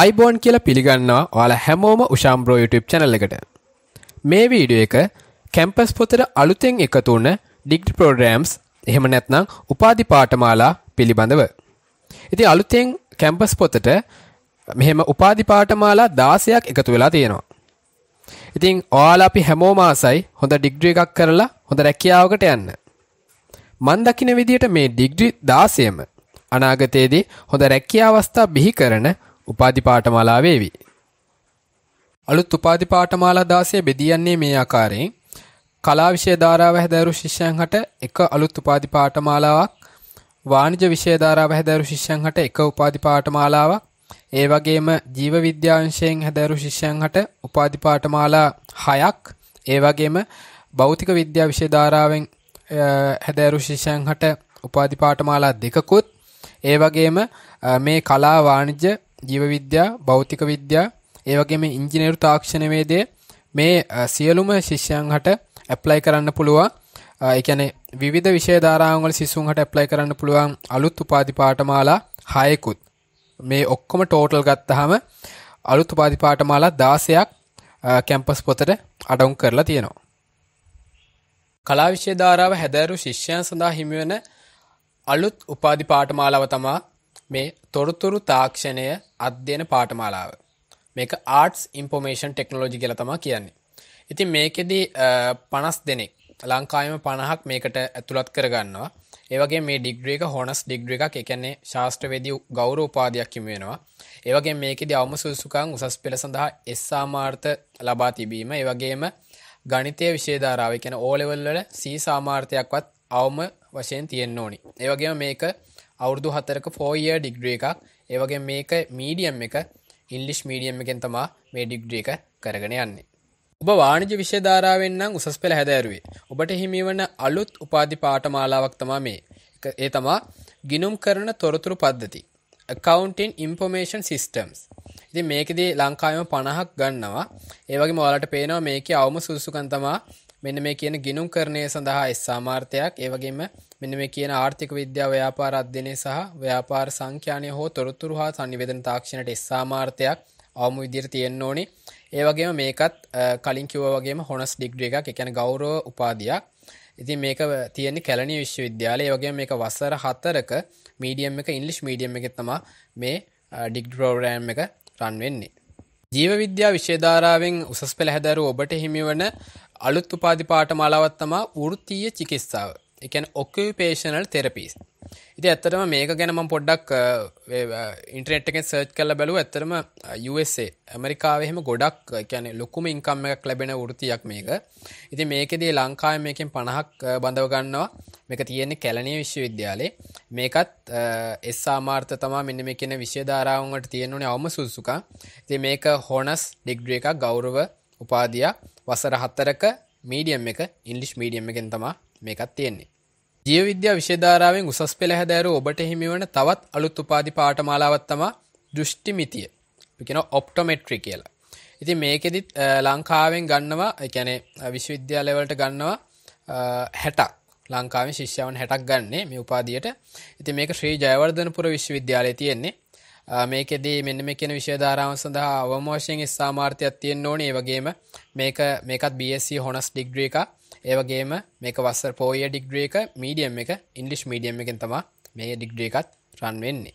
අයිබෝන් කියල පිළිගන්නවා ඔයාල හැමෝම උෂාම්බ්‍රෝ YouTube චැනල එකට මේ වීඩිය එක කැම්පස් පොතට අලුතෙන් එකතුන්න ඩික්ට පෝඩරෑම්ස් එහෙම නැත්නම් උපාධි පාටමාලා පිළිබඳව ඉති අලුතෙන් කැම්පස් පොතට මෙහෙම උපාධි පාටමාලා දාසයක් එකතු වෙලා තියෙනවා ඉතිං ඕලා අපි හැමෝ මාසයි හොඳ ඩිග්්‍රිය එකක් කරලා හොඳ රැකියාවකට යන්න මන්දකින විදියට මේ ඩිග්්‍රි දාසයම අනාගතයේදී හොඳ රැක්කිය අවස්ථා බිහි කරන උපාධි පාඨමාලා වේවි. අලුත් උපාධි පාඨමාලා 16 බෙදී යන්නේ මේ ආකාරයෙන් කලා විෂය ධාරාව හැදෑරු ශිෂ්‍යයන් හට එක අලුත් උපාධි පාඨමාලාවක් වාණිජ විෂය ධාරාව හැදෑරු ශිෂ්‍යයන් හට එක උපාධි පාඨමාලාවක් ඒ වගේම ජීව විද්‍යාංශයෙන් හැදෑරු ශිෂ්‍යයන් හට උපාධි පාඨමාලා 6ක් ඒ වගේම භෞතික විද්‍යා විෂය ධාරාවෙන් හැදෑරු ශිෂ්‍යයන් හට උපාධි පාඨමාලා දෙකකුත් ඒ වගේම මේ කලා වාණිජ්‍ය ජීව විද්‍යා භෞතික විද්‍යා ඒ වගේම ඉංජිනේරු තාක්ෂණවේදය මේ සියලුම ශිෂ්‍යයන් හට ඇප්ලයි කරන්න පුළුවන් එකැනෙ විධ විශේධාරාවල සිසුන්හට ඇප්ලයි කරන්න පුළුවන් අලුත් උපාධි පාටමාලා හයකුත් මේ ඔක්කොම ටෝටල් ගත්තහම අලුත් උපාධි පාටමාලා දාසයක් කැම්පස් පොතට අඩවුන් කරලා තියෙනවා. කලා විශේධාරාව හැදෑරු ශිෂ්‍යයන් සඳහා හිමිවන අලුත් උපාධි පාටමාලාව තමා මේ තොරතුරු තාක්ෂණය අධ්‍යයන පාටමාලාව මේක ආර්ටස් ඉම්පෝමේෂන් ටෙක්නෝජි කියල තමා කියන්නේ. ඉතින් මේකෙදී පනස් දෙනෙක් ලංකායම පණහක් මේකට ඇතුළත් කරගන්නවා ඒවගේ මේ ඩිග්‍රේක හොනස් ඩිග්‍ර එකක් එකන්නේ ශාස්ත්‍රවේදී ගෞර උපාදයක්කිම වෙනවා ඒවගේ මේකෙද අවම සුල්සුකං උසස් පෙළ සඳහා එස්සාමාර්ථ ලබා තිබීම ඒවගේම ගනිතය විශේධාරාව කෙන ඕලෙවල්වල සී සාමාර්ථයක්වත් අවම වශයෙන් තියෙන් ඕනි ඒවගේ මේක අවුරදු හතරක ෆෝය ඩිග්්‍රේ එකක් ඒවගේ මේක මීඩියම් එක ඉන්ලිස් මීඩියම් එකෙන් තමා මේ ඩිග්්‍රේ එක කරගෙන යන්නේ ඔබ වාණජ විශ්‍යධාරාවෙන්න්නම් උසස් පෙළ හැදැරුවේ ඔබට හිමිවන අලුත් උපාධි පාටමාලාවක් තමා මේ ඒ තමා ගිනුම් කරන තොරතුරු පද්ධති කවන්ටන් ඉම්පෝමේෂන් සිිස්ටම්ස් ඉති මේකදී ලංකායම පණහක් ගන්නවා ඒවගේ මොලට පේනවා මේක අවම සුසුකන්තමා මෙන්න මේ කියන ගිනුම් කරණය සඳහා එස් සාමාර්ථයක් ඒවගේම මෙන්න මේ කියන ආර්ථික විද්‍යා ව්‍යාපාර අධ්‍යනය සහ ව්‍යාපාර සංඛ්‍යානය හෝ තොරතුරු හා සංනිවේදන තාක්ෂණයට එස් සාමාර්ථයක් අවම විදිර තියෙන්න්න ඕනි ඒවගේම මේකත් කලින් කිව වගේ හොනස් ඩිග්්‍රිය එකක් එකැන ගෞරෝ උපාදයක් ඉති මේක තියෙන කැලනි විශ්වවිද්‍යාලය වගේ මේක වස්සර හත්තරක මීඩියම් එක ඉන්ලිස් මීඩියම් එක තමා මේ ඩිග්රෝරෑම් එක රන්වෙන්නේ ජීව විද්‍යා විශේධාරාවෙන් උසස් පෙළ හැදැරු ඔබට හිමිවන අලුත් උපාධි පාඨමාලාවක් තමා වෘත්තීය චිකිත්සාව. එකන් ඔකපේෂනල් තෙරපිස් ඉති ඇත්තටම මේක ගැනම පොඩ්ඩක් ඉන්ට්‍රනෙට් එකෙන් සර්ච් කල බැලු ඇතරම USA ඇමරිකාවහෙම ගොඩක් ැන ලොකුම ඉංකම් එකක් ලැබෙන ෘතියක් මේක ඉති මේකෙදී ලංකාය මේකින් පණහක් බඳවගන්නවා මේක තියෙන්නේ කැලනී විශ්වවිද්‍යාලේ මේකත් එස්සාමාර්ථ තමා මෙන්න මේ කියෙන විශ්‍යධාරාවන්ට තියෙන්නුනේ අවම සුසුකා ති මේක හොනස් ඩිග්්‍රිය එකක් ගෞරව උපාදිය වසර හත්තරක මීඩියම් එක ඉන්ඩිස් මීඩියම් එකෙන් තමා මේකත් තියෙන්නේ. ජීව විද්‍යා විශේධාරාවෙන් උසස් පෙළ හැදෑරු ඔබට හිමිවන තවත් අලුත් උපාධි පාඨමාලාවක් තමා දෘෂ්ටිමිතිය. කියන ඔප්ටොමෙට්‍රි කියලා. ඉතින් මේකෙදිත් ලංකාවෙන් ගන්නවා එකැනේ විශ්වවිද්‍යාලෙවලට ගන්නවා හැටක් ලංකාවෙන් ශිෂ්‍යාවන් හැටක් ගන්නේ මේ උපාදියට ඉති මේක ශ්‍රී ජයවර්ධනපුර විශ්වවිද්‍යාලය තියෙන්නේ මේකෙද මෙන්න මේ කියෙන විශෂධාරාව සඳහා අවමෝෂයෙන් ස්ථාමාර්ථයක් තියෙන් ඕනේ වගේම මේක මේකත් BSC හොනස් ඩිග්‍රිය එක ඒවගේම මේක වස්සර් පෝය ඩිග්්‍රේක මීඩියම් එක ඉන්ඩිස් මීඩියම් එකෙන් තමා මේ ඩිග්්‍රේකත් රන් වෙන්නේ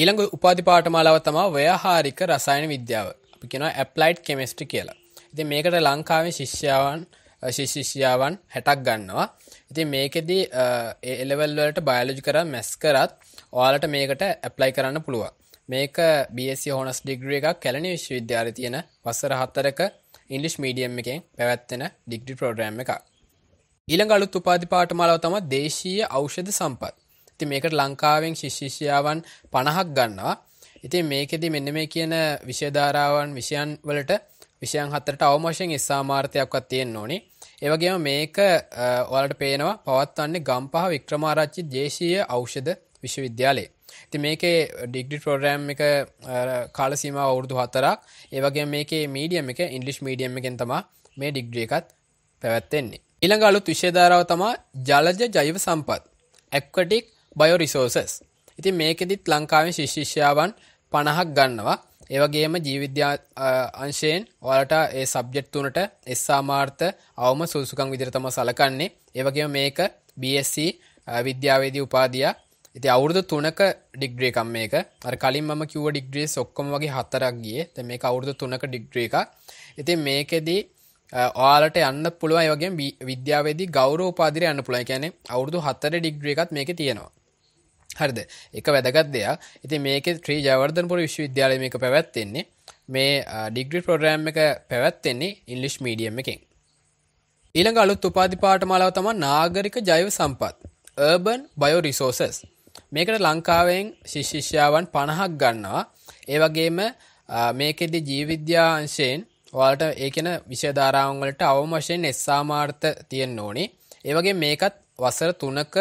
ඊළඟ උපාධි පාටමාලාව තමා ව්‍යහාරික රසායන විද්‍යාව අපි කෙන ඇප්ලයිට් කෙමස්ටි කියලා ඉති මේකට ලංකාවේ ශිෂ්‍යාවන් ශිෂිෂ්‍යාවන් හැටක් ගන්නවා ඉති මේකෙදී එලවල්වලට බයලජි කර මැස් කරත් ඔයාලට මේකට ඇප්ලයි කරන්න පුළුව මේක BSC හොනස් ඩිග්‍රිය එකක් කැලනි විශ්වවිද්‍යාල තියෙන වසර හත්තරක ඉන්ඩිස් මීඩියම් එකෙන් පැවැත්වෙන ඩිග්ඩි ප්‍රෝග්‍රම් එකක් ඊළඟ අලුත් උපාධි පාඨමාලාව තමයි දේශීය ඖෂධ සම්පත්. ඉතින් මේකට ලංකාවෙන් ශිෂ්‍යශිෂ්‍යාවන් 50ක් ගන්නවා. ඉතින් මේකෙදි මෙන්න මේ කියන විෂය ධාරාවන් විෂයන් වලට විෂයන් හතරට අවම වශයෙන් ඉස්සාමාර්ථයක්වත් තියෙන්න ඕනේ. ඒ වගේම මේක ඔයාලට පේනවා පවත්වන්නේ ගම්පහ වික්‍රමාරච්චි දේශීය ඖෂධ විශ්වවිද්‍යාලය. ඉතින් මේකේ ඩිග්‍රී ප්‍රෝග්‍රෑම් එක කාල සීමාව අවුරුදු 4ක්. ඒ වගේම මේකේ මීඩියම් එක ඉංග්‍රීසි මීඩියම් එකෙන් තමයි මේ ඩිග්‍රී එකත් පැවැත්වෙන්නේ. ඊළඟ අලුත් විශේධාරාව තමා ජලජ ජෛව සම්පත් ඇක්වටික් බයෝරිසෝසස් ඉතින් මේකෙදිත් ලංකාවෙන් ශිෂිෂ්‍යාවන් පණහක් ගන්නවා ඒවගේම ජීවිද්‍යා අංශයෙන් ඔලට ඒ සබ්ජෙට් වනට එස්සාමාර්ථ අවම සුසුකං විදිරතම සලකන්නේ ඒවගේ මේක BSC විද්‍යාවේදී උපාදිය ඉති අවුරදු තුනක ඩිග්‍රේකම් මේක කලින් ම කිව ඩිග්‍රේ සොක්කොම වගේ හතරක් ගිය මේ අවුරදු තුනක ඩිග්‍රේ එක ඉතින් මේකෙදී ඔයාලට යන්න පුළුවන් වගේ විද්‍යාවේදී ගෞරව උපාදිරය යන්න පුළුවන් කියන්නේ අවුරුදු 4 ඩිග්‍රී එකක් මේකේ තියෙනවා. හරිද? එක වැදගත් දෙයක්. ඉතින් මේකේ ශ්‍රී ජයවර්ධනපුර විශ්වවිද්‍යාලයේ මේක පැවැත්වෙන්නේ මේ ඩිග්‍රී ප්‍රෝග්‍රෑම් එක පැවැත්වෙන්නේ ඉංග්‍රීසි මීඩියම් එකෙන්. ඊළඟ අලුත් උපාධි පාඨමාලාව තමයි නාගරික ජෛව සම්පත්. urban bio resources. මේකට ලංකාවෙන් ශිෂ්‍යයන් 50ක් ගන්නවා. ඒ වගේම මේකෙදි ජීව විද්‍යා අංශයෙන් ඔයාලට ඒකෙන විෂධාරාවන්වලට අවමශයෙන් එස්සාමාර්ථ තියෙන් ඕනි ඒවගේ මේකත් වසර තුනක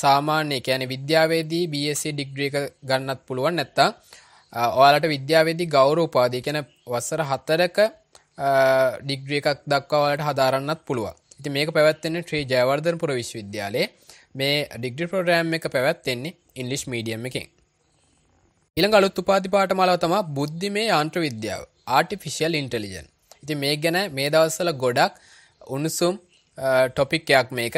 සාමාන්‍ය කියන විද්‍යාවේදී BSc ඩිග්‍රියක ගන්නත් පුළුවන් නැත්තම් ඔයාලට විද්‍යාවේදී ගෞරව උපාධිය කියන වසර හතරක ඩිග්‍රිය එකක් දක්වා ඔයාලට හදාරන්නත් පුළුවන්. ඉතින් මේක පැවැත්වෙන්නේ ශ්‍රී ජයවර්ධනපුර විශ්වවිද්‍යාලයේ මේ ඩිග්‍රී ප්‍රෝග්‍රෑම් එක පැවැත්වෙන්නේ ඉංග්ලිෂ් මීඩියම් එකෙන්. ඊළඟ අලුත් උපාධි පාඨමාලාව තමයි බුද්ධිමය යන්ත්‍ර විද්‍යාව. ආටිෆිෂල් ඉන්ටලිජන් ඉති මේ ගැන මේ දවස්සල ගොඩක් උණුසුම් ටොපික්යක් මේක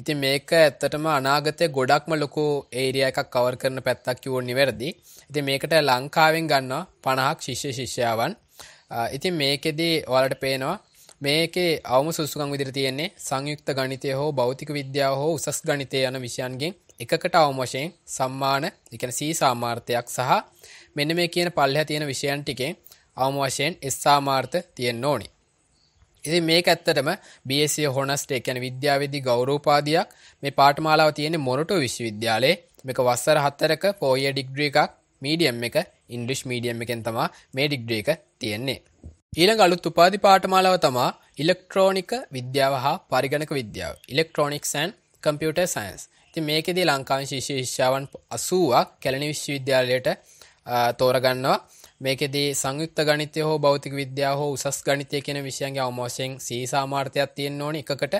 ඉති මේක ඇත්තටම අනාගතය ගොඩක්ම ලොකු ඒරිය එකක් කවර කරන පැත්තක් කිවෝ නිවැරදි ඉති මේකට ලංකාවෙන් ගන්නවා පණහක් ශිෂ්‍ය ශිෂ්‍යාවන් ඉති මේකෙදී ඔලට පේනවා මේක අවම සුසුකන් විදිර තියෙන්නේ සංයුක්ත ගනිතය හෝ භෞතික විද්‍යාව හෝ උසස් ගනිතය යන විෂයන්ගෙන් එකකට අවමශයෙන් සම්මාන එකන සී සාමාර්ථයක් සහ මෙන්න මේ කියන පල්ල තියෙන විෂයන් ටිකේ අවම වශයෙන් එස්සාමාර්ථ තියෙන්න ඕනි. ඉතින් මේක ඇත්තටම BSc e හොනස්ට ඒ කියන්නේ විද්‍යාවේදී ගෞරවපාදියක් මේ පාඨමාලාව තියෙන්නේ මොරටු විශ්වවිද්‍යාලයේ. මේක වසර 4ක 4 year degree එකක් මීඩියම් එක ඉංග්‍රීසි මීඩියම් එකෙන් තමයි මේ ඩිග්‍රී එක තියෙන්නේ. ඊළඟ අලුත් උපාධි පාඨමාලාව තමා ඉලෙක්ට්‍රොනික විද්‍යාව හා පරිගණක විද්‍යාව ඉලෙක්ට්‍රොනික්ස් ඇන් කම්පියුටර් සයන්ස් ඉතින් මේකෙදී ලංකාවේ ශිෂ්‍ය ශිෂ්‍යාවන් 80ක් කැලණි විශ්වවිද්‍යාලයට තෝරගන්නවා මේකෙදී සංයුක්ත ගණිතය හෝ භෞතික විද්‍යාව හෝ උසස් ගණිතය කියන විෂයන්ගේ අවමෝෂයෙන් සී සාමාර්ථයක් තියෙන්න ඕනේ එකකට.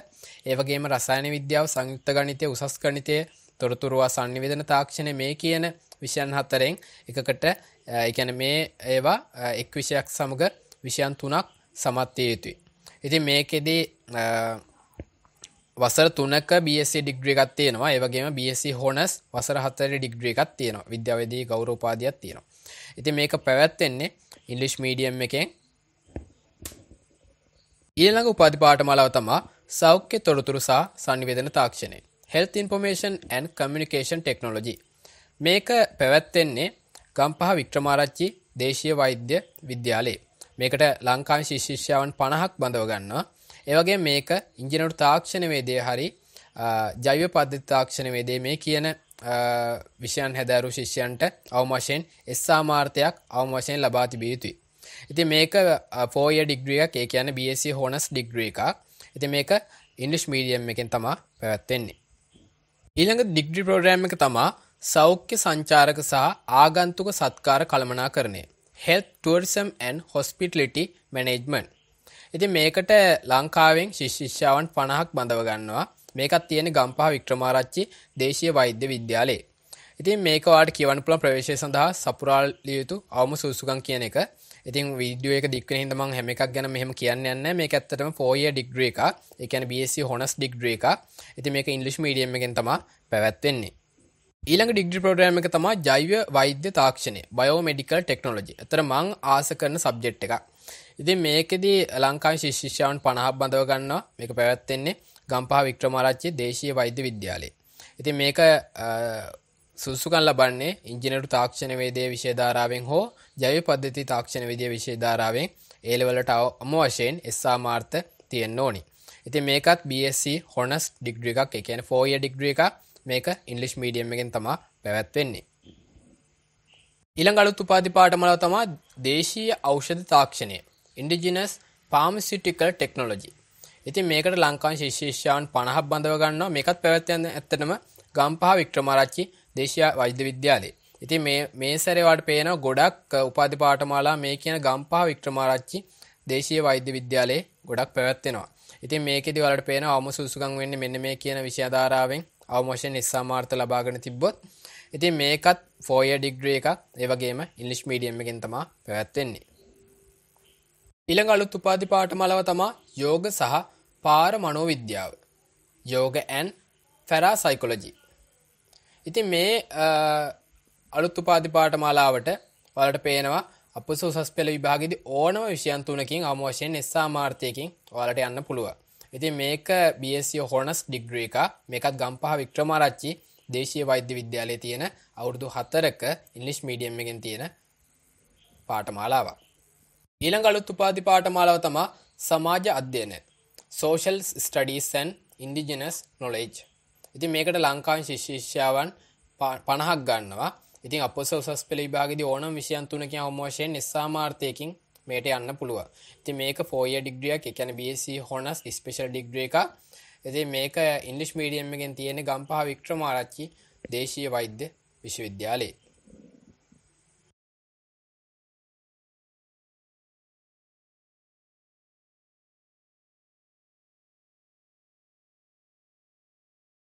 ඒ වගේම රසායන විද්‍යාව, සංයුක්ත ගණිතය, උසස් ගණිතය, තොරතුරු සංනිවේදන තාක්ෂණය මේ කියන විෂයන් හතරෙන් එකකට ඒ කියන්නේ මේ ඒවා එක් විෂයක් සමග විෂයන් තුනක් සමත් විය යුතුයි. ඉතින් මේකෙදී වසර තුනක BSc ඩිග්‍රී එකක් තියෙනවා. ඒ වගේම BSc හොනස් වසර 4 ඩිග්‍රී එකක් තියෙනවා. විද්‍යාවේදී ගෞරව උපාධියක් තියෙනවා. ඉති මේක පැවැත්වෙන්නේ ඉංගලිෂ් මීඩියම් එකෙන් ඊළඟ උපධිපාට මලව තමා සෞඛ්‍ය තොරතුරු සහ සංවිධන තාක්ෂණය health information and communication technology මේක පැවැත්වෙන්නේ ගම්පහ වික්‍රමාරච්චි දේශීය වෛද්‍ය විද්‍යාලේ මේකට ලංකාන් ශිෂිෂ්‍යාවන් පණහක් බඳවගන්නවා ඒවගේ මේක ඉංජිනට තාක්ෂණවේදය හරි ජෛව පද්ධ තාක්ෂණවේදේ මේ කියන විෂයන් හැදෑරු ශිෂ්‍යන්ට අවමශයෙන් එස්සාමාර්ථයක් අවමශයෙන් ලබා තිබිය යුතුයි. ඉති මේක පෝය ඩිග්‍රියක් ඒ කියන BSC හෝනස් ඩිග්‍රිය එකක් ඉති මේක ඉන්ඩිස් මීඩියම් එකෙන් තමා පැවැත්වෙන්නේ. ඊළඟ ඩිග්‍රි ප්‍රෝග්‍රෑම් එක තමා සෞඛ්‍ය සංචාරක සහ ආගන්තුක සත්කාර කළමනා කරණය. හෙල් ටර්සම් ඇන් හොස්පිටලිටි මැනේජ්මන්. ඉති මේකට ලංකාවෙන් ශිෂ්ෂාවන් පණහක් බඳවගන්නවා මේකත් තියෙන්නේ ගම්පහ වික්‍රමාරච්චි දේශීය වෛද්‍ය විද්‍යාලයේ. ඉතින් මේක ඔයාලට කියවන්න පුළුවන් ප්‍රවේශය සඳහා සපුරාලිය යුතු අවම සුසුකම් කියන එක. ඉතින් වීඩියෝ එක දික් වෙන හින්දා මම හැම එකක් ගැන මෙහෙම කියන්න යන්නේ මේක ඇත්තටම 4 year degree එකක්. ඒ කියන්නේ BSc honors degree එකක්. ඉතින් මේක ඉංග්‍රීසි මීඩියම් එකෙන් තමයි පැවැත්වෙන්නේ. ඊළඟ ඩිග්‍රි ප්‍රෝග්‍රෑම් එක තමයි ජෛව වෛද්‍ය තාක්ෂණය බයෝමෙඩිකල් ටෙක්නොලොජි. එතන මං ආස කරන සබ්ජෙක්ට් එකක්. ඉතින් මේකෙදි ලංකාවේ ශිෂ්‍යයන් 50ක් බඳව ගන්නවා. මේක පැවැත්වෙන්නේ ගම්පහ වික්‍රමාරච්චි දේශීය වෛද්‍ය විද්‍යාලේ. ඉතින් මේක සුසුකන් ලබන්නේ ඉංජිනරු තාක්ෂණ වේදයේ විෂය ධාරාවෙන් හෝ ජෛව පද්ධති තාක්ෂණ විද්‍යාව විෂය ධාරාවෙන් ඒ ලෙවලට අම වශයෙන් SA මාර්ථ තියෙන්න ඕනි. ඉතින් මේකත් BSc හොනස් ඩිග්‍රී එකක් ඒ කියන්නේ 4 year ඩිග්‍රී එකක් මේක ඉංග්‍රීසි මීඩියම් එකෙන් තමයි පැවැත්වෙන්නේ. ඊළඟ අලුත් උපාධි පාඨමාලාව තමයි දේශීය ඖෂධ තාක්ෂණය. Indigenous Pharmaceutical Technology. ඉතින් මේකට ලංකාවේ ශිෂ්‍යයන් 50ක් බඳව ගන්නවා. මේකත් පැවැත්වෙන ඇත්තටම ගම්පහ වික්‍රමාරච්චි දේශීය වෛද්‍ය විද්‍යාලයේ. ඉතින් මේ මේ සැරේ වාට පේනවා ගොඩක් උපාධි පාඨමාලා මේ කියන ගම්පහ වික්‍රමාරච්චි දේශීය වෛද්‍ය විද්‍යාලයේ ගොඩක් පැවැත්වෙනවා. ඉතින් මේකෙදි වලට පේනවා අවම සුසුකම් වෙන්නේ මෙන්න මේ කියන විෂය ධාරාවෙන් අවමෝෂන් නිස්සාමාර්ථ ලබාගෙන තිබ්බොත්. ඉතින් මේකත් ෆෝය ඩිග්‍රේ එකක් ඒවගේම ඉංලිස් මීඩියම් එකෙන් තමා පැවැත්වෙන්නේ. ඉළඟ අලුත් උපාධි පාටමලව තමා යෝග සහ පාර මනෝවිද්‍යාව. යෝග ඇන් ෆැරා සයිකොලොජි. ඉතින් මේ අලුත් උපාධි පාඨමාලාවට ඔයාලට පේනවා අපස උසස් පෙළ විභාගෙදි ඕනම විෂයන් තුනකින් අමු වශයෙන් එස්සා මාර්ථයකින් ඔයාලට යන්න පුළුවන්. ඉතින් මේක BSc හොනස් ඩිග්‍රී එක මේකත් ගම්පහ වික්‍රමාරච්චි දේශීය වෛද්‍ය විද්‍යාලයේ තියෙන අවුරුදු 4ක ඉංග්‍රීසි මීඩියම් එකෙන් තියෙන පාඨමාලාවක්. ඊළඟ අලුත් උපාධි පාඨමාලාව තමයි සමාජ අධ්‍යයන සෝෂල් ස්ටඩීසන් ඉන්ඩිජනස් නොලේජ් ඉති මේකට ලංකාන් ශිෂිෂ්‍යාවන් පණහක් ගන්නවා ඉතින් අප සෝසස් පෙළිභාගදි ඕනම් විෂයන්තුනක අවමෝෂයෙන් නිසාමාර්ථයකින් මේට යන්න පුළුව ති මේක ෆෝය ඩිග්‍රියක් එකැන බC හොනස් ස්පේෂල් ඩිග්්‍රේ එක ඇති මේක ඉන්ඩිස් මීඩියම්මගෙන් තියෙන ගම්පා වික්‍රමාරච්චි දේශීය වෛද්‍ය විශ්වවිද්‍යාලයේ